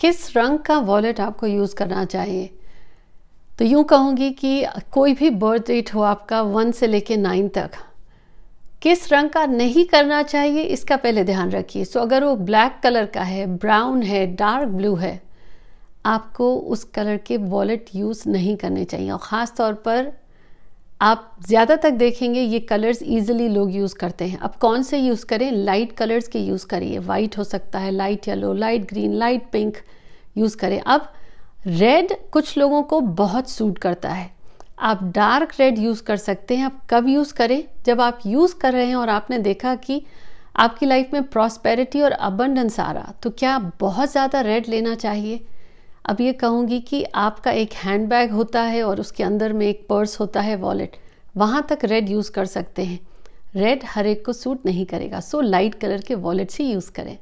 किस रंग का वॉलेट आपको यूज़ करना चाहिए तो यूँ कहूँगी कि कोई भी बर्थ डेट हो आपका वन से लेके नाइन तक किस रंग का नहीं करना चाहिए इसका पहले ध्यान रखिए सो अगर वो ब्लैक कलर का है ब्राउन है डार्क ब्लू है आपको उस कलर के वॉलेट यूज़ नहीं करने चाहिए और ख़ास तौर पर आप ज़्यादा तक देखेंगे ये कलर्स ईजिली लोग यूज़ करते हैं अब कौन से यूज़ करें लाइट कलर्स के यूज़ करिए वाइट हो सकता है light yellow light green light pink use करें अब रेड कुछ लोगों को बहुत सूट करता है आप डार्क रेड यूज़ कर सकते हैं आप कब यूज़ करें जब आप यूज़ कर रहे हैं और आपने देखा कि आपकी लाइफ में प्रॉस्पेरिटी और अबंडेंस आ रहा तो क्या बहुत ज़्यादा रेड लेना चाहिए अब ये कहूँगी कि आपका एक हैंड बैग होता है और उसके अंदर में एक पर्स होता है वॉलेट वहाँ तक रेड यूज़ कर सकते हैं रेड हर एक को सूट नहीं करेगा सो लाइट कलर के वॉलेट से यूज़ करें